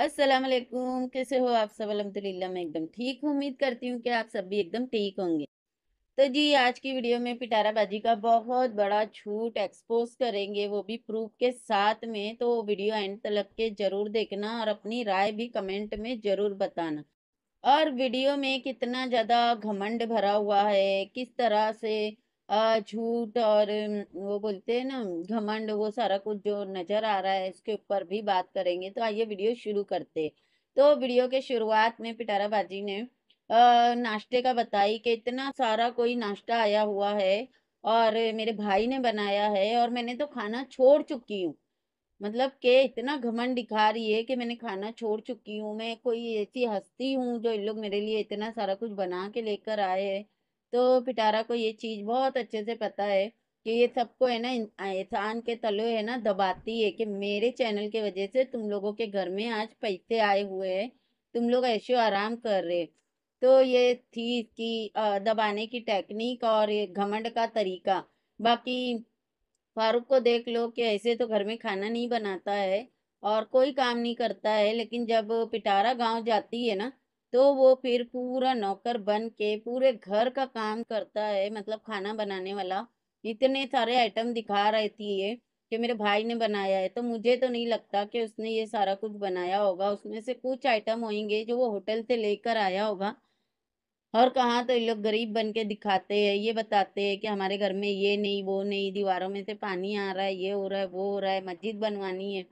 अस्सलाम वालेकुम कैसे हो आप सब अलहमदिल्ला मैं एकदम ठीक हूँ उम्मीद करती हूँ कि आप सब भी एकदम ठीक होंगे तो जी आज की वीडियो में पिटारा बाजी का बहुत बड़ा छूट एक्सपोज करेंगे वो भी प्रूफ के साथ में तो वीडियो एंड तक के ज़रूर देखना और अपनी राय भी कमेंट में ज़रूर बताना और वीडियो में कितना ज़्यादा घमंड भरा हुआ है किस तरह से झूठ और वो बोलते हैं ना घमंड वो सारा कुछ जो नजर आ रहा है इसके ऊपर भी बात करेंगे तो आइए वीडियो शुरू करते तो वीडियो के शुरुआत में पिटारा बाजी ने नाश्ते का बताई कि इतना सारा कोई नाश्ता आया हुआ है और मेरे भाई ने बनाया है और मैंने तो खाना छोड़ चुकी हूँ मतलब के इतना घमंड दिखा रही है कि मैंने खाना छोड़ चुकी हूँ मैं कोई ऐसी हस्ती हूँ जो इन लोग मेरे लिए इतना सारा कुछ बना के लेकर आए हैं तो पिटारा को ये चीज़ बहुत अच्छे से पता है कि ये सबको है ना इंसान के तले है ना दबाती है कि मेरे चैनल के वजह से तुम लोगों के घर में आज पैसे आए हुए हैं तुम लोग ऐशो आराम कर रहे तो ये थी इसकी दबाने की टेक्निक और ये घमंड का तरीका बाकी फारूक को देख लो कि ऐसे तो घर में खाना नहीं बनाता है और कोई काम नहीं करता है लेकिन जब पिटारा गांव जाती है ना तो वो फिर पूरा नौकर बन के पूरे घर का काम करता है मतलब खाना बनाने वाला इतने सारे आइटम दिखा रही थी ये कि मेरे भाई ने बनाया है तो मुझे तो नहीं लगता कि उसने ये सारा कुछ बनाया होगा उसमें से कुछ आइटम होंगे जो वो होटल से लेकर आया होगा और कहाँ तो ये लोग गरीब बन के दिखाते हैं ये बताते हैं कि हमारे घर में ये नहीं वो नहीं दीवारों में से पानी आ रहा है ये हो रहा है वो हो रहा है मस्जिद बनवानी है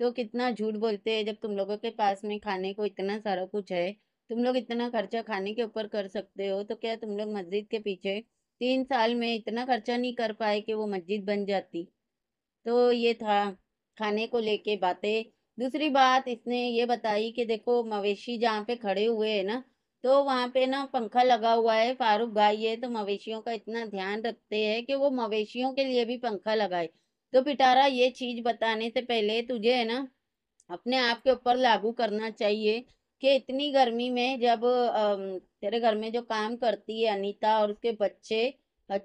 तो कितना झूठ बोलते हैं जब तुम लोगों के पास में खाने को इतना सारा कुछ है तुम लोग इतना खर्चा खाने के ऊपर कर सकते हो तो क्या तुम लोग मस्जिद के पीछे तीन साल में इतना खर्चा नहीं कर पाए कि वो मस्जिद बन जाती तो ये था खाने को लेके बातें दूसरी बात इसने ये बताई कि देखो मवेशी जहाँ पे खड़े हुए है ना तो वहाँ पे ना पंखा लगा हुआ है फारूक भाई है तो मवेशियों का इतना ध्यान रखते हैं कि वो मवेशियों के लिए भी पंखा लगाए तो पिटारा ये चीज़ बताने से पहले तुझे है ना अपने आप के ऊपर लागू करना चाहिए कि इतनी गर्मी में जब तेरे घर में जो काम करती है अनीता और उसके बच्चे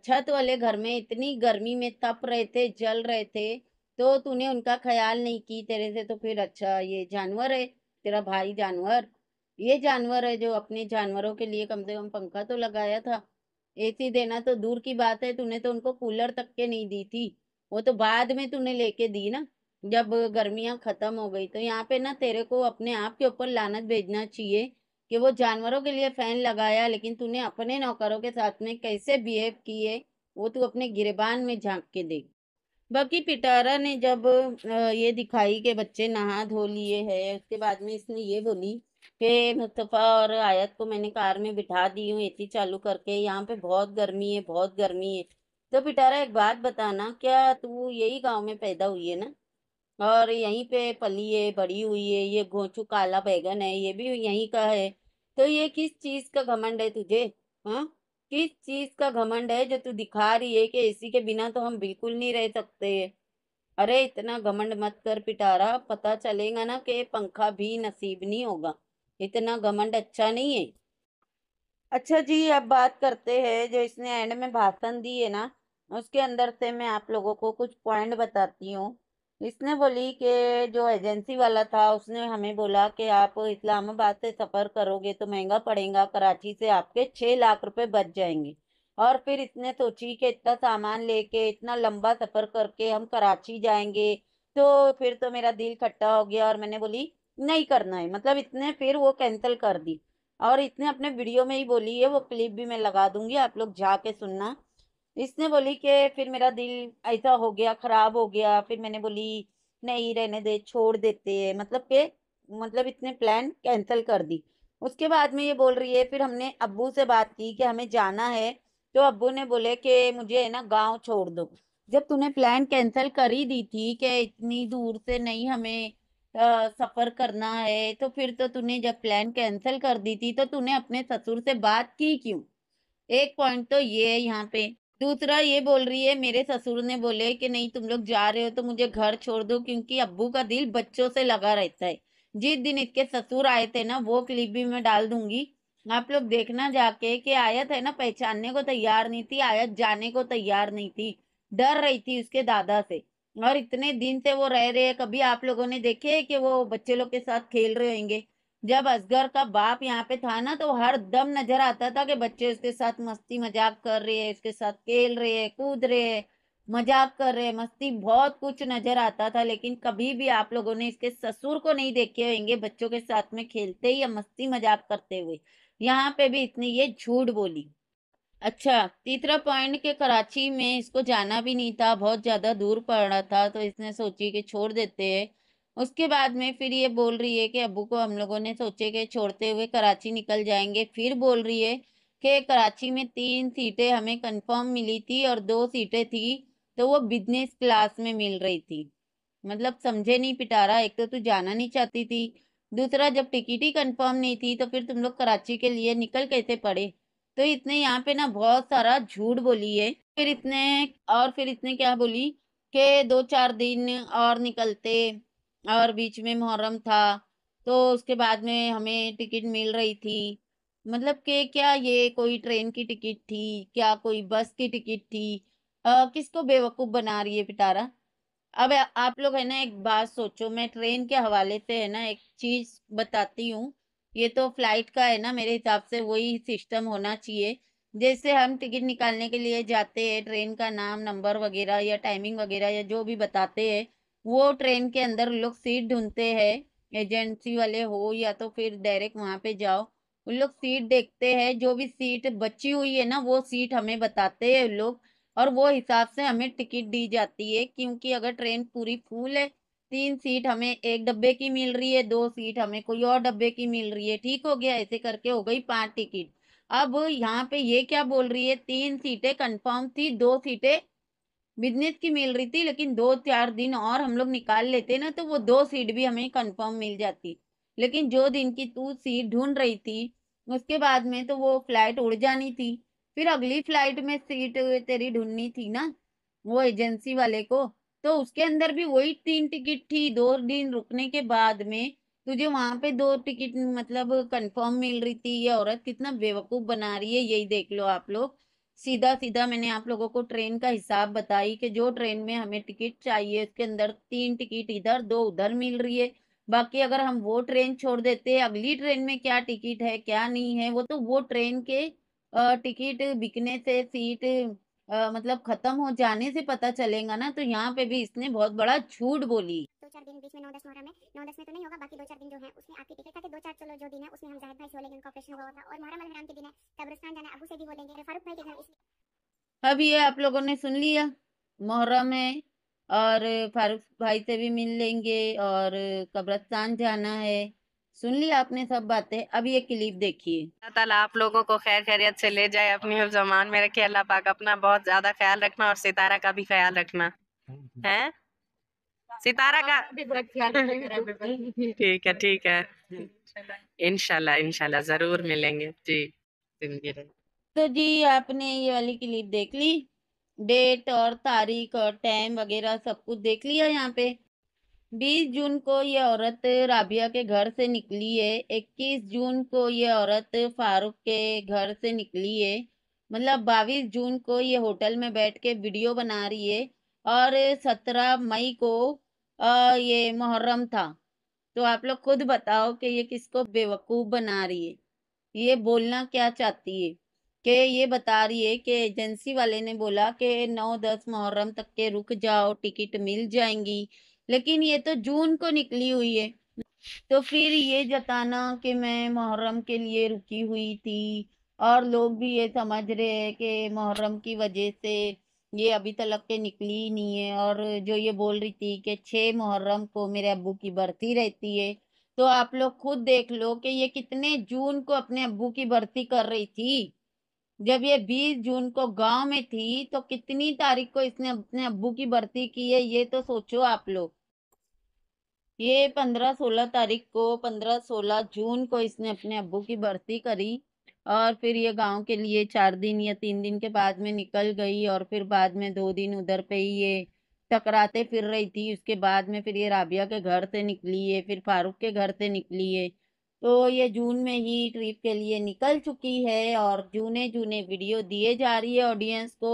छत वाले घर में इतनी गर्मी में तप रहे थे जल रहे थे तो तूने उनका ख्याल नहीं की तेरे से तो फिर अच्छा ये जानवर है तेरा भाई जानवर ये जानवर है जो अपने जानवरों के लिए कम से कम पंखा तो लगाया था एसी देना तो दूर की बात है तूने तो उनको कूलर तक के नहीं दी थी वो तो बाद में तूने लेके दी ना जब गर्मियाँ ख़त्म हो गई तो यहाँ पे ना तेरे को अपने आप के ऊपर लानत भेजना चाहिए कि वो जानवरों के लिए फ़ैन लगाया लेकिन तूने अपने नौकरों के साथ में कैसे बिहेव किए वो तू अपने गिरबान में झांक के देख बाकी पिटारा ने जब ये दिखाई कि बच्चे नहा धो लिए है उसके बाद में इसने ये बोली कि मुस्तफ़ा और आयत को मैंने कार में बिठा दी हूँ ए चालू करके यहाँ पे बहुत गर्मी है बहुत गर्मी है तो पिटारा एक बात बताना क्या तू यही गांव में पैदा हुई है ना और यहीं पे पली है बड़ी हुई है ये गोचू काला बैगन है ये भी यहीं का है तो ये किस चीज़ का घमंड है तुझे हाँ किस चीज़ का घमंड है जो तू दिखा रही है कि इसी के बिना तो हम बिल्कुल नहीं रह सकते अरे इतना घमंड मत कर पिटारा पता चलेगा ना कि पंखा भी नसीब नहीं होगा इतना घमंड अच्छा नहीं है अच्छा जी अब बात करते हैं जो इसने एंड में भाषण दी है ना उसके अंदर से मैं आप लोगों को कुछ पॉइंट बताती हूँ इसने बोली कि जो एजेंसी वाला था उसने हमें बोला कि आप इस्लामाबाद से सफ़र करोगे तो महंगा पड़ेगा कराची से आपके छः लाख रुपए बच जाएंगे और फिर इसने सोची कि इतना सामान लेके इतना लंबा सफ़र करके हम कराची जाएंगे तो फिर तो मेरा दिल खट्टा हो गया और मैंने बोली नहीं करना है मतलब इसने फिर वो कैंसिल कर दी और इसने अपने वीडियो में ही बोली है वो क्लिप भी मैं लगा दूंगी आप लोग जाके सुनना इसने बोली कि फिर मेरा दिल ऐसा हो गया ख़राब हो गया फिर मैंने बोली नहीं रहने दे छोड़ देते हैं मतलब के मतलब इसने प्लान कैंसिल कर दी उसके बाद में ये बोल रही है फिर हमने अब्बू से बात की कि हमें जाना है तो अब्बू ने बोले कि मुझे है ना गांव छोड़ दो जब तूने प्लान कैंसिल कर ही दी थी कि इतनी दूर से नहीं हमें आ, सफर करना है तो फिर तो तूने जब प्लान कैंसिल कर दी थी तो तूने अपने ससुर से बात की क्यों एक पॉइंट तो ये है यहाँ पे दूसरा ये बोल रही है मेरे ससुर ने बोले कि नहीं तुम लोग जा रहे हो तो मुझे घर छोड़ दो क्योंकि अब्बू का दिल बच्चों से लगा रहता है जिस दिन इसके ससुर आए थे ना वो क्लिप भी मैं डाल दूंगी आप लोग देखना जाके कि आयत है ना पहचानने को तैयार नहीं थी आयत जाने को तैयार नहीं थी डर रही थी उसके दादा से और इतने दिन से वो रह रहे हैं कभी आप लोगों ने देखे है कि वो बच्चे लोग के साथ खेल रहे होंगे जब असगर का बाप यहाँ पे था ना तो हर दम नजर आता था कि बच्चे उसके साथ मस्ती मजाक कर रहे हैं उसके साथ खेल रहे हैं कूद रहे हैं मजाक कर रहे हैं मस्ती बहुत कुछ नजर आता था लेकिन कभी भी आप लोगों ने इसके ससुर को नहीं देखे होंगे बच्चों के साथ में खेलते या मस्ती मजाक करते हुए यहाँ पे भी इतनी ये झूठ बोली अच्छा तीसरा पॉइंट के कराची में इसको जाना भी नहीं था बहुत ज्यादा दूर पड़ रहा था तो इसने सोची कि छोड़ देते हैं उसके बाद में फिर ये बोल रही है कि अबू को हम लोगों ने सोचे कि छोड़ते हुए कराची निकल जाएंगे फिर बोल रही है कि कराची में तीन सीटें हमें कंफर्म मिली थी और दो सीटें थी तो वो बिजनेस क्लास में मिल रही थी मतलब समझे नहीं पिटारा एक तो तू जाना नहीं चाहती थी दूसरा जब टिकट ही कन्फर्म नहीं थी तो फिर तुम लोग कराची के लिए निकल कैसे पड़े तो इतने यहाँ पे ना बहुत सारा झूठ बोली है फिर इतने और फिर इसने क्या बोली कि दो चार दिन और निकलते और बीच में मुहर्रम था तो उसके बाद में हमें टिकट मिल रही थी मतलब कि क्या ये कोई ट्रेन की टिकट थी क्या कोई बस की टिकट थी आ, किसको बेवकूफ़ बना रही है पिटारा अब आप लोग है ना एक बात सोचो मैं ट्रेन के हवाले से है ना एक चीज़ बताती हूँ ये तो फ्लाइट का है ना मेरे हिसाब से वही सिस्टम होना चाहिए जैसे हम टिकट निकालने के लिए जाते हैं ट्रेन का नाम नंबर वगैरह या टाइमिंग वगैरह या जो भी बताते हैं वो ट्रेन के अंदर लोग सीट ढूंढते हैं एजेंसी वाले हो या तो फिर डायरेक्ट वहाँ पे जाओ उन लोग सीट देखते हैं जो भी सीट बची हुई है ना वो सीट हमें बताते हैं लोग और वो हिसाब से हमें टिकट दी जाती है क्योंकि अगर ट्रेन पूरी फूल है तीन सीट हमें एक डब्बे की मिल रही है दो सीट हमें कोई और डब्बे की मिल रही है ठीक हो गया ऐसे करके हो गई पांच टिकट अब यहाँ पे ये क्या बोल रही है तीन सीटें कंफर्म थी दो सीटें बिजनेस की मिल रही थी लेकिन दो चार दिन और हम लोग निकाल लेते ना तो वो दो सीट भी हमें कंफर्म मिल जाती लेकिन जो दिन की तू सीट ढूंढ रही थी उसके बाद में तो वो फ्लाइट उड़ जानी थी फिर अगली फ्लाइट में सीट तेरी ढूंढनी थी ना वो एजेंसी वाले को तो उसके अंदर भी वही तीन टिकट थी दो दिन रुकने के बाद में तुझे वहां पे दो टिकट मतलब कंफर्म मिल रही थी ये औरत कितना बेवकूफ बना रही है यही देख लो आप लोग सीधा सीधा मैंने आप लोगों को ट्रेन का हिसाब बताई कि जो ट्रेन में हमें टिकट चाहिए उसके अंदर तीन टिकट इधर दो उधर मिल रही है बाकी अगर हम वो ट्रेन छोड़ देते हैं अगली ट्रेन में क्या टिकट है क्या नहीं है वो तो वो ट्रेन के टिकट बिकने से सीट मतलब खत्म हो जाने से पता चलेगा ना तो यहाँ पे भी इसने बहुत बड़ा झूठ बोली दो चार दिन बीच में नौ दस मोहरम में नौ दस में तो नहीं होगा बाकी दो चार दिन जो है उसमें आपकी टिकट ताकि दो चार चलो जो दिन है उसमें हम जाहिर भाई छोले बोलेंगे उनका ऑपरेशन हुआ होता और मोहरम अलहराम के दिन है कब्रस्तान जाना अबू से भी बोलेंगे फारूक भाई के घर इसलिए अब ये आप लोगों ने सुन लिया मोहरम है और फारूक भाई से भी मिल लेंगे और कब्रस्तान जाना है सुन ली आपने सब बातें अब ये क्लिप देखिए अल्लाह ताला आप लोगों को खैर खैरियत से ले जाए अपनी जमान में रखे अल्लाह पाक अपना बहुत ज्यादा ख्याल रखना और सितारा का भी ख्याल रखना हम्म, हम्म। है सितारा का ठीक है ठीक है इनशाला इनशाला जरूर मिलेंगे जी जिंदगी तो जी आपने ये वाली क्लिप देख ली डेट और तारीख और टाइम वगैरह सब कुछ देख लिया यहाँ पे 20 जून को ये औरत राबिया के घर से निकली है 21 जून को ये औरत फारूक के घर से निकली है मतलब 22 जून को ये होटल में बैठ के वीडियो बना रही है और 17 मई को आ, ये मुहर्रम था तो आप लोग खुद बताओ कि ये किसको बेवकूफ़ बना रही है ये बोलना क्या चाहती है कि ये बता रही है कि एजेंसी वाले ने बोला कि नौ दस मुहर्रम तक के रुक जाओ टिकट मिल जाएंगी लेकिन ये तो जून को निकली हुई है तो फिर ये जताना कि मैं मुहर्रम के लिए रुकी हुई थी और लोग भी ये समझ रहे हैं कि मुहर्रम की वजह से ये अभी तक के निकली ही नहीं है और जो ये बोल रही थी कि छः मुहर्रम को मेरे अबू की बर्ती रहती है तो आप लोग खुद देख लो कि ये कितने जून को अपने अबू की भर्ती कर रही थी जब ये बीस जून को गांव में थी तो कितनी तारीख को इसने अपने अबू की भर्ती की है ये तो सोचो आप लोग ये पंद्रह सोलह तारीख को पंद्रह सोलह जून को इसने अपने अबू की भर्ती करी और फिर ये गांव के लिए चार दिन या तीन दिन के बाद में निकल गई और फिर बाद में दो दिन उधर पे ही ये टकराते फिर रही थी उसके बाद में फिर ये राबिया के घर से निकली है फिर फारूक के घर से निकली है तो ये जून में ही ट्रिप के लिए निकल चुकी है और जूने जूने वीडियो दिए जा रही है ऑडियंस को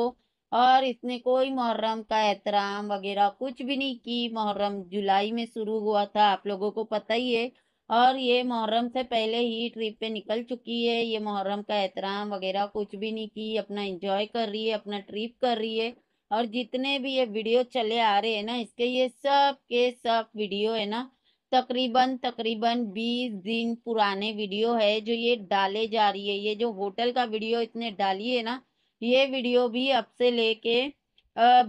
और इसने कोई मुहर्रम का एहतराम वगैरह कुछ भी नहीं की मुहर्रम जुलाई में शुरू हुआ था आप लोगों को पता ही है और ये मुहर्रम से पहले ही ट्रिप पे निकल चुकी है ये मुहर्रम का एहतराम वगैरह कुछ भी नहीं की अपना इंजॉय कर रही है अपना ट्रिप कर रही है और जितने भी ये वीडियो चले आ रहे हैं ना इसके ये सब के सब वीडियो है ना तकरीबन तकरीबन बीस दिन पुराने वीडियो है जो ये डाले जा रही है ये जो होटल का वीडियो इतने डाली है ना ये वीडियो भी अब से लेके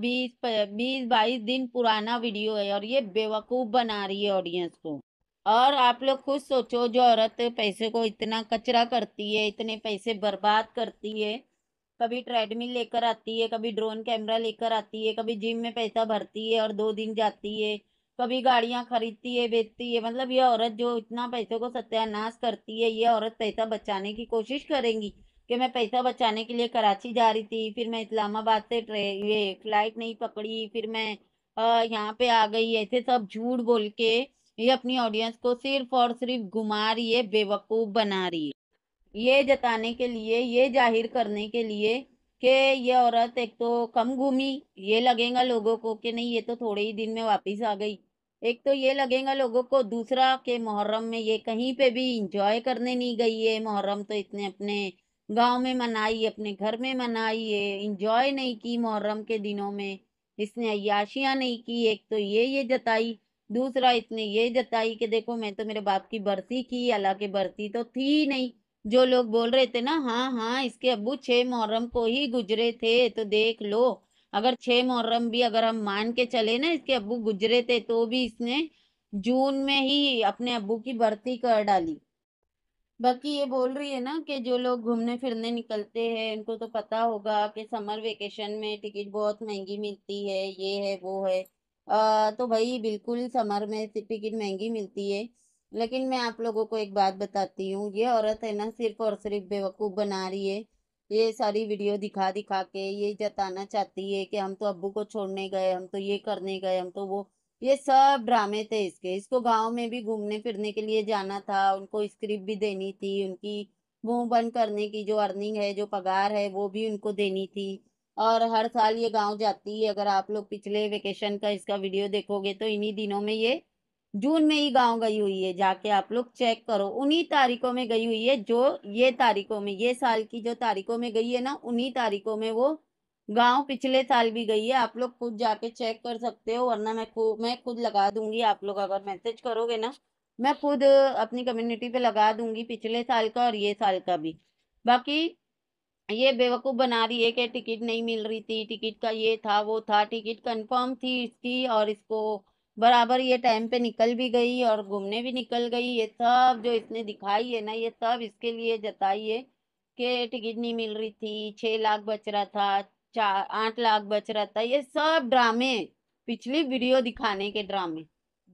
बीस बीस बाईस दिन पुराना वीडियो है और ये बेवकूफ़ बना रही है ऑडियंस को और आप लोग खुद सोचो जो औरत पैसे को इतना कचरा करती है इतने पैसे बर्बाद करती है कभी ट्रेडमिल लेकर आती है कभी ड्रोन कैमरा लेकर आती है कभी जिम में पैसा भरती है और दो दिन जाती है कभी गाड़ियाँ खरीदती है बेचती है मतलब ये औरत जो इतना पैसे को सत्यानाश करती है ये औरत पैसा बचाने की कोशिश करेंगी कि मैं पैसा बचाने के लिए कराची जा रही थी फिर मैं इस्लामाबाद से ट्रे ये फ्लाइट नहीं पकड़ी फिर मैं यहाँ पे आ गई ऐसे सब झूठ बोल के ये अपनी ऑडियंस को सिर्फ और सिर्फ घुमा रही है बेवकूफ़ बना रही है ये जताने के लिए ये जाहिर करने के लिए कि ये औरत एक तो कम घूमी ये लगेगा लोगों को कि नहीं ये तो थोड़े ही दिन में वापस आ गई एक तो ये लगेगा लोगों को दूसरा कि मुहर्रम में ये कहीं पे भी इंजॉय करने नहीं गई है मुहर्रम तो इतने अपने गांव में मनाई अपने घर में मनाई है इंजॉय नहीं की मुहर्रम के दिनों में इसने अयाशियाँ नहीं की एक तो ये ये जताई दूसरा इसने ये जताई कि देखो मैं तो मेरे बाप की बरसी की अल्लाह के बरसी तो थी नहीं जो लोग बोल रहे थे ना हाँ हाँ इसके अबू छः मुहर्रम को ही गुजरे थे तो देख लो अगर छः मुहर्रम भी अगर हम मान के चले ना इसके अबू गुजरे थे तो भी इसने जून में ही अपने अबू की बरती कर डाली बाकी ये बोल रही है ना कि जो लोग घूमने फिरने निकलते हैं उनको तो पता होगा कि समर वेकेशन में टिकट बहुत महंगी मिलती है ये है वो है आ, तो भाई बिल्कुल समर में टिकट महंगी मिलती है लेकिन मैं आप लोगों को एक बात बताती हूँ ये औरत है ना सिर्फ और सिर्फ बेवकूफ़ बना रही है ये सारी वीडियो दिखा दिखा के ये जताना चाहती है कि हम तो अबू को छोड़ने गए हम तो ये करने गए हम तो वो ये सब ड्रामे थे इसके इसको गांव में भी घूमने फिरने के लिए जाना था उनको स्क्रिप्ट भी देनी थी उनकी मुंह बंद करने की जो अर्निंग है जो पगार है वो भी उनको देनी थी और हर साल ये गांव जाती है अगर आप लोग पिछले वेकेशन का इसका वीडियो देखोगे तो इन्हीं दिनों में ये जून में ही गांव गई हुई है जाके आप लोग चेक करो उन्हीं तारीखों में गई हुई है जो ये तारीखों में ये साल की जो तारीखों में गई है ना उन्हीं तारीखों में वो गांव पिछले साल भी गई है आप लोग खुद जाके चेक कर सकते हो वरना मैं खुद मैं खुद लगा दूंगी आप लोग अगर मैसेज करोगे ना मैं खुद अपनी कम्युनिटी पे लगा दूंगी पिछले साल का और ये साल का भी बाकी ये बेवकूफ़ बना रही है कि टिकट नहीं मिल रही थी टिकट का ये था वो था टिकट कंफर्म थी इसकी और इसको बराबर ये टाइम पे निकल भी गई और घूमने भी निकल गई ये सब जो इसने दिखाई है ना ये सब इसके लिए जताई है कि टिकट नहीं मिल रही थी छः लाख बच रहा था चार आठ लाख बच रहा था ये सब ड्रामे पिछली वीडियो दिखाने के ड्रामे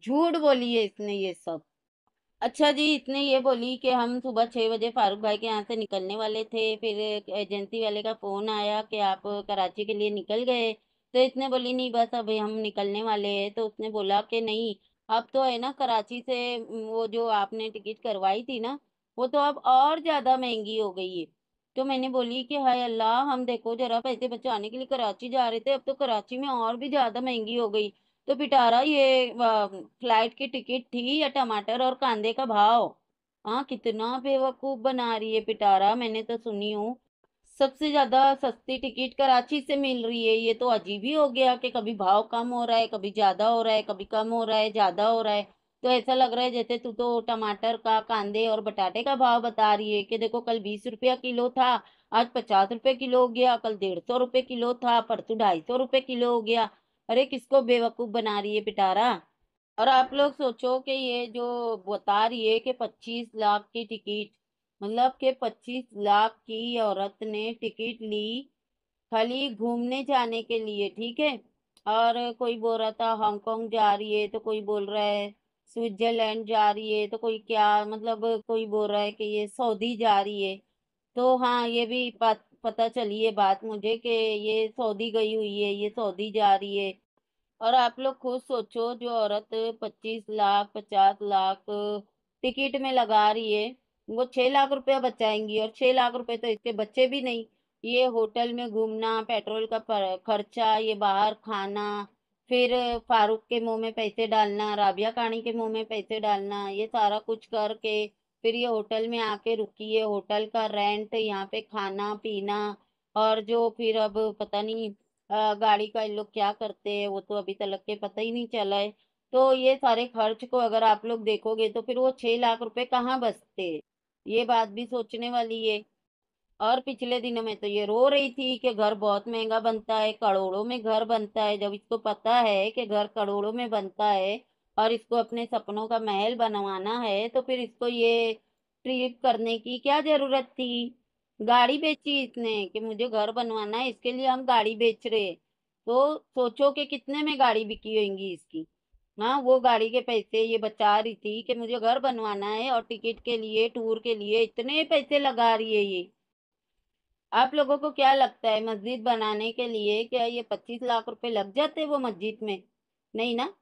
झूठ बोली है इसने ये सब अच्छा जी इतने ये बोली कि हम सुबह छः बजे फारूक भाई के यहाँ से निकलने वाले थे फिर एजेंसी वाले का फ़ोन आया कि आप कराची के लिए निकल गए तो इसने बोली नहीं बस अभी हम निकलने वाले हैं तो उसने बोला कि नहीं अब तो है ना कराची से वो जो आपने टिकट करवाई थी ना वो तो अब और ज़्यादा महंगी हो गई है तो मैंने बोली कि हाय अल्लाह हम देखो ज़रा पैसे बचाने के लिए कराची जा रहे थे अब तो कराची में और भी ज़्यादा महंगी हो गई तो पिटारा ये फ्लाइट की टिकट थी या टमाटर और कांदे का भाव हाँ कितना बेवकूफ़ बना रही है पिटारा मैंने तो सुनी हूँ सबसे ज़्यादा सस्ती टिकट कराची से मिल रही है ये तो अजीब ही हो गया कि कभी भाव कम हो रहा है कभी ज़्यादा हो रहा है कभी कम हो रहा है ज़्यादा हो रहा है तो ऐसा लग रहा है जैसे तू तो टमाटर का कांदे और बटाटे का भाव बता रही है कि देखो कल बीस रुपया किलो था आज पचास रुपये किलो हो गया कल डेढ़ सौ रुपये किलो था परसों ढाई सौ रुपये किलो हो गया अरे किसको बेवकूफ़ बना रही है पिटारा और आप लोग सोचो कि ये जो बता रही है कि पच्चीस लाख की टिकट मतलब कि पच्चीस लाख की औरत ने टिकट ली खाली घूमने जाने के लिए ठीक है और कोई बोल रहा था हांगकांग जा रही है तो कोई बोल रहा है स्विट्जरलैंड जा रही है तो कोई क्या मतलब कोई बोल रहा है कि ये सऊदी जा रही है तो हाँ ये भी बात पता चली है बात मुझे कि ये सऊदी गई हुई है ये सऊदी जा रही है और आप लोग खुद सोचो जो औरत पच्चीस लाख पचास लाख टिकट में लगा रही है वो छः लाख रुपया बचाएंगी और छः लाख रुपये तो इसके बच्चे भी नहीं ये होटल में घूमना पेट्रोल का खर्चा ये बाहर खाना फिर फारूक के मुंह में पैसे डालना राबिया कानी के मुंह में पैसे डालना ये सारा कुछ करके फिर ये होटल में आके रुकी है होटल का रेंट यहाँ पे खाना पीना और जो फिर अब पता नहीं गाड़ी का इन लोग क्या करते हैं वो तो अभी तक के पता ही नहीं चला है तो ये सारे खर्च को अगर आप लोग देखोगे तो फिर वो छः लाख रुपए कहाँ बचते ये बात भी सोचने वाली है और पिछले दिनों में तो ये रो रही थी कि घर बहुत महंगा बनता है करोड़ों में घर बनता है जब इसको पता है कि घर करोड़ों में बनता है और इसको अपने सपनों का महल बनवाना है तो फिर इसको ये ट्रिप करने की क्या ज़रूरत थी गाड़ी बेची इसने कि मुझे घर बनवाना है इसके लिए हम गाड़ी बेच रहे तो सोचो कि कितने में गाड़ी बिकी होगी इसकी हाँ वो गाड़ी के पैसे ये बचा रही थी कि मुझे घर बनवाना है और टिकट के लिए टूर के लिए इतने पैसे लगा रही है ये आप लोगों को क्या लगता है मस्जिद बनाने के लिए क्या ये पच्चीस लाख रुपए लग जाते वो मस्जिद में नहीं ना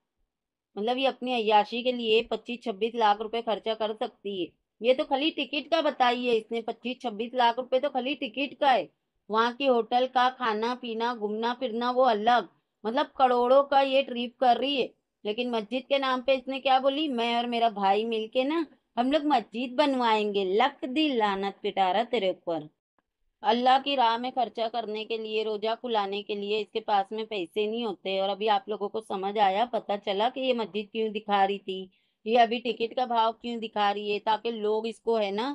मतलब ये अपनी अयाशी के लिए पच्चीस छब्बीस लाख रुपए खर्चा कर सकती है ये तो खाली टिकट का बताइए इसने पच्चीस छब्बीस लाख रुपए तो खाली टिकट का है वहाँ की होटल का खाना पीना घूमना फिरना वो अलग मतलब करोड़ों का ये ट्रिप कर रही है लेकिन मस्जिद के नाम पे इसने क्या बोली मैं और मेरा भाई मिलके ना हम लोग मस्जिद बनवाएंगे लक दी लानत पिटारा तेरे ऊपर अल्लाह की राह में खर्चा करने के लिए रोजा खुलाने के लिए इसके पास में पैसे नहीं होते और अभी आप लोगों को समझ आया पता चला कि ये मस्जिद क्यों दिखा रही थी ये अभी टिकट का भाव क्यों दिखा रही है ताकि लोग इसको है ना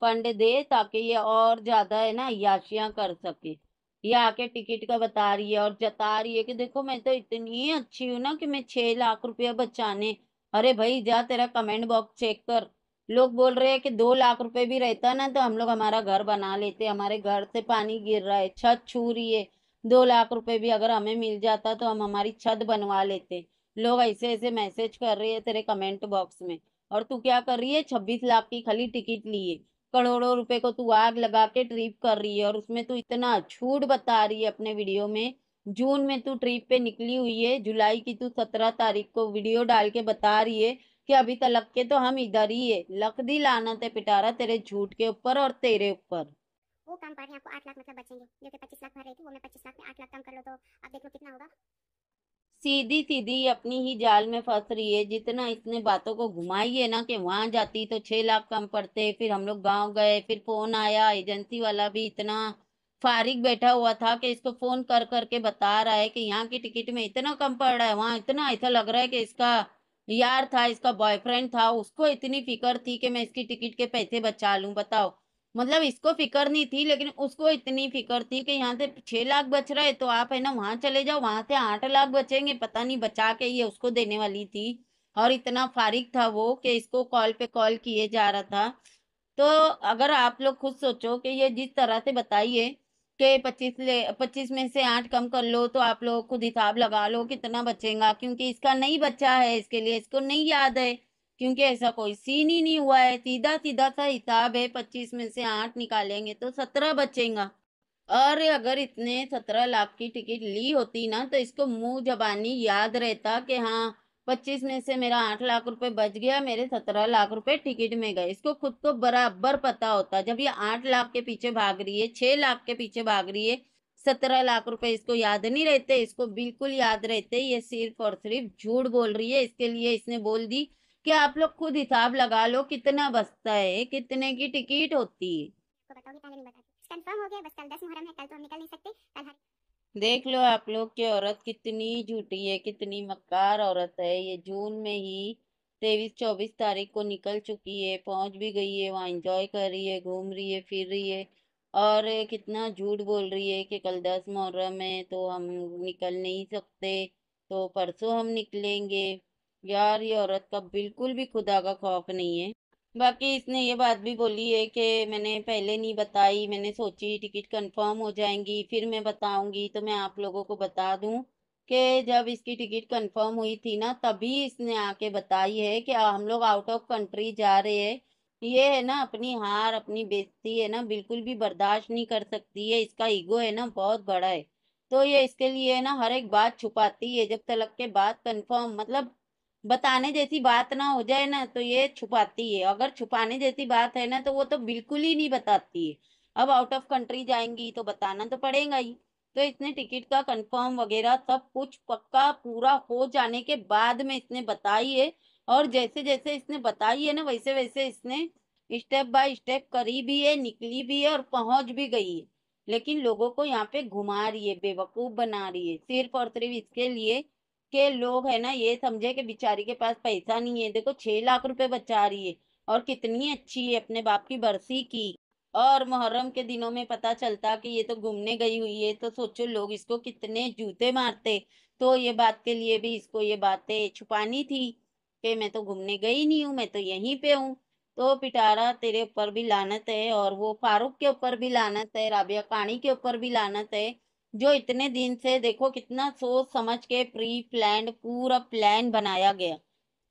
फंड दे ताकि ये और ज्यादा है ना याशियां कर सके ये आके टिकट का बता रही है और जता रही है कि देखो मैं तो इतनी अच्छी हूँ ना कि मैं छह लाख रुपया बचाने अरे भाई जा तेरा कमेंट बॉक्स चेक कर लोग बोल रहे हैं कि दो लाख रुपए भी रहता ना तो हम लोग हमारा घर बना लेते हमारे घर से पानी गिर रहा है छत छू रही है दो लाख रुपए भी अगर हमें मिल जाता तो हम हमारी छत बनवा लेते लोग ऐसे ऐसे मैसेज कर रहे हैं तेरे कमेंट बॉक्स में और तू क्या कर रही है छब्बीस लाख की खाली टिकट लिए करोड़ों रुपए को तू आग लगा के ट्रिप कर रही है और उसमें तू इतना छूट बता रही है अपने वीडियो में जून में तू ट्रिप पे निकली हुई है जुलाई की तू सत्रह तारीख को वीडियो डाल के बता रही है कि अभी तलक के तो हम इधर ही है लक दी लाना है पिटारा तेरे झूठ के ऊपर और तेरे ऊपर वो काम पा आपको आठ लाख मतलब बचेंगे जो कि पच्चीस लाख भर रही थी वो मैं पच्चीस लाख में आठ लाख कम कर लो तो अब देख लो कितना होगा सीधी सीधी अपनी ही जाल में फंस रही है जितना इसने बातों को घुमाई है ना कि वहाँ जाती तो छह लाख कम पड़ते फिर हम लोग गाँव गए फिर फोन आया एजेंसी वाला भी इतना फारिग बैठा हुआ था कि इसको फोन कर करके बता रहा है कि यहाँ की टिकट में इतना कम पड़ रहा है वहाँ इतना ऐसा लग रहा है कि इसका यार था इसका बॉयफ्रेंड था उसको इतनी फिक्र थी कि मैं इसकी टिकट के पैसे बचा लूँ बताओ मतलब इसको फिक्र नहीं थी लेकिन उसको इतनी फिक्र थी कि यहाँ से छः लाख बच रहा है तो आप है ना वहाँ चले जाओ वहाँ से आठ लाख बचेंगे पता नहीं बचा के ये उसको देने वाली थी और इतना फारिक था वो कि इसको कॉल पे कॉल किए जा रहा था तो अगर आप लोग खुद सोचो कि ये जिस तरह से बताइए के पच्चीस ले पच्चीस में से आठ कम कर लो तो आप लोग खुद हिसाब लगा लो कितना बचेगा क्योंकि इसका नहीं बच्चा है इसके लिए इसको नहीं याद है क्योंकि ऐसा कोई सीन ही नहीं हुआ है सीधा सीधा सा हिसाब है पच्चीस में से आठ निकालेंगे तो सत्रह बचेगा और अगर इतने सत्रह लाख की टिकट ली होती ना तो इसको मुंह जबानी याद रहता कि हाँ पच्चीस में से मेरा आठ लाख रुपए बच गया मेरे सत्रह लाख रुपए टिकट में गए इसको खुद को बराबर पता होता जब ये आठ लाख के पीछे भाग रही है छह लाख के पीछे भाग रही है सत्रह लाख रुपए इसको याद नहीं रहते इसको बिल्कुल याद रहते ये सिर्फ और सिर्फ झूठ बोल रही है इसके लिए इसने बोल दी कि आप लोग खुद हिसाब लगा लो कितना बचता है कितने की टिकट होती है देख लो आप लोग की औरत कितनी झूठी है कितनी मक्कार औरत है ये जून में ही तेईस चौबीस तारीख को निकल चुकी है पहुंच भी गई है वहाँ इंजॉय कर रही है घूम रही है फिर रही है और कितना झूठ बोल रही है कि कल दस मुहर्रम है तो हम निकल नहीं सकते तो परसों हम निकलेंगे यार ये औरत का बिल्कुल भी खुदा का खौफ नहीं है बाकी इसने ये बात भी बोली है कि मैंने पहले नहीं बताई मैंने सोची टिकट कंफर्म हो जाएंगी फिर मैं बताऊंगी तो मैं आप लोगों को बता दूं कि जब इसकी टिकट कंफर्म हुई थी ना तभी इसने आके बताई है कि हम लोग आउट ऑफ कंट्री जा रहे हैं ये है ना अपनी हार अपनी बेजती है ना बिल्कुल भी बर्दाश्त नहीं कर सकती है इसका ईगो है ना बहुत बड़ा है तो ये इसके लिए ना हर एक बात छुपाती है जब तलक के बाद कन्फर्म मतलब बताने जैसी बात ना हो जाए ना तो ये छुपाती है अगर छुपाने जैसी बात है ना तो वो तो बिल्कुल ही नहीं बताती है अब आउट ऑफ कंट्री जाएंगी तो बताना तो पड़ेगा ही तो इसने टिकट का कंफर्म वगैरह सब कुछ पक्का पूरा हो जाने के बाद में इसने बताई है और जैसे जैसे इसने बताई है ना वैसे वैसे इसने स्टेप बाय स्टेप करी भी है निकली भी है और पहुंच भी गई है लेकिन लोगों को यहाँ पे घुमा रही है बेवकूफ बना रही है सिर्फ और सिर्फ इसके लिए के लोग है ना ये समझे कि बेचारी के पास पैसा नहीं है देखो छह लाख रुपए बचा रही है और कितनी अच्छी है अपने बाप की बरसी की और मुहर्रम के दिनों में पता चलता कि ये तो घूमने गई हुई है तो सोचो लोग इसको कितने जूते मारते तो ये बात के लिए भी इसको ये बातें छुपानी थी कि मैं तो घूमने गई नहीं हूँ मैं तो यहीं पे हूँ तो पिटारा तेरे ऊपर भी लानत है और वो फारूक के ऊपर भी लानत है राबिया काणी के ऊपर भी लानत है जो इतने दिन से देखो कितना सोच समझ के प्री प्लान पूरा प्लान बनाया गया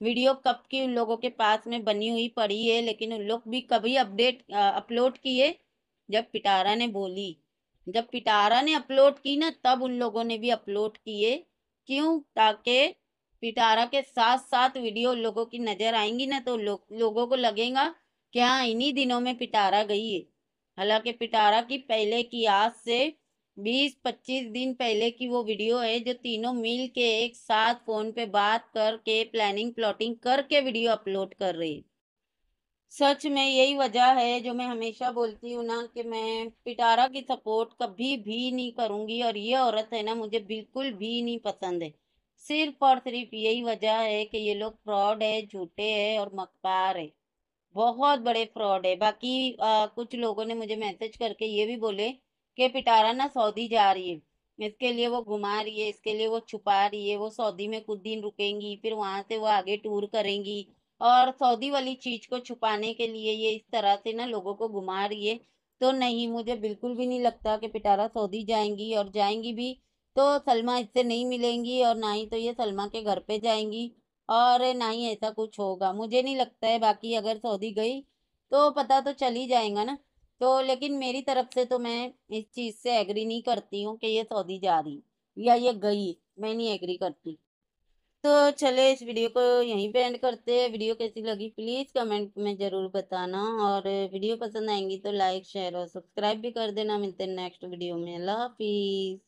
वीडियो कब की उन लोगों के पास में बनी हुई पड़ी है लेकिन उन लोग भी कभी अपडेट अपलोड किए जब पिटारा ने बोली जब पिटारा ने अपलोड की ना तब उन लोगों ने भी अपलोड किए क्यों ताकि पिटारा के साथ साथ वीडियो लोगों की नज़र आएंगी ना तो लो, लोगों को लगेगा कि हाँ इन्हीं दिनों में पिटारा गई है हालांकि पिटारा की पहले की आज से बीस पच्चीस दिन पहले की वो वीडियो है जो तीनों मिल के एक साथ फ़ोन पे बात करके प्लानिंग प्लॉटिंग करके वीडियो अपलोड कर रही सच में यही वजह है जो मैं हमेशा बोलती हूँ ना कि मैं पिटारा की सपोर्ट कभी भी नहीं करूँगी और ये औरत है ना मुझे बिल्कुल भी नहीं पसंद है सिर्फ और सिर्फ यही वजह है कि ये लोग फ्रॉड है झूठे है और मकबार है बहुत बड़े फ्रॉड है बाकी आ, कुछ लोगों ने मुझे मैसेज करके ये भी बोले कि पिटारा ना सऊदी जा रही है इसके लिए वो घुमा रही है इसके लिए वो छुपा रही है वो सऊदी में कुछ दिन रुकेंगी फिर वहाँ से वो आगे टूर करेंगी और सऊदी वाली चीज को छुपाने के लिए ये इस तरह से ना लोगों को घुमा रही है तो नहीं मुझे बिल्कुल भी नहीं लगता कि पिटारा सऊदी जाएंगी और जाएंगी भी तो सलमा इससे नहीं मिलेंगी और ना ही तो ये सलमा के घर पे जाएंगी और ना ही ऐसा कुछ होगा मुझे नहीं लगता है बाकी अगर सऊदी गई तो पता तो चल ही जाएगा ना तो लेकिन मेरी तरफ से तो मैं इस चीज़ से एग्री नहीं करती हूँ कि ये सऊदी जा रही या ये गई मैं नहीं एग्री करती तो चले इस वीडियो को यहीं पे एंड करते हैं वीडियो कैसी लगी प्लीज़ कमेंट में ज़रूर बताना और वीडियो पसंद आएंगी तो लाइक शेयर और सब्सक्राइब भी कर देना मिलते हैं नेक्स्ट वीडियो में अल्लाह हाफिज़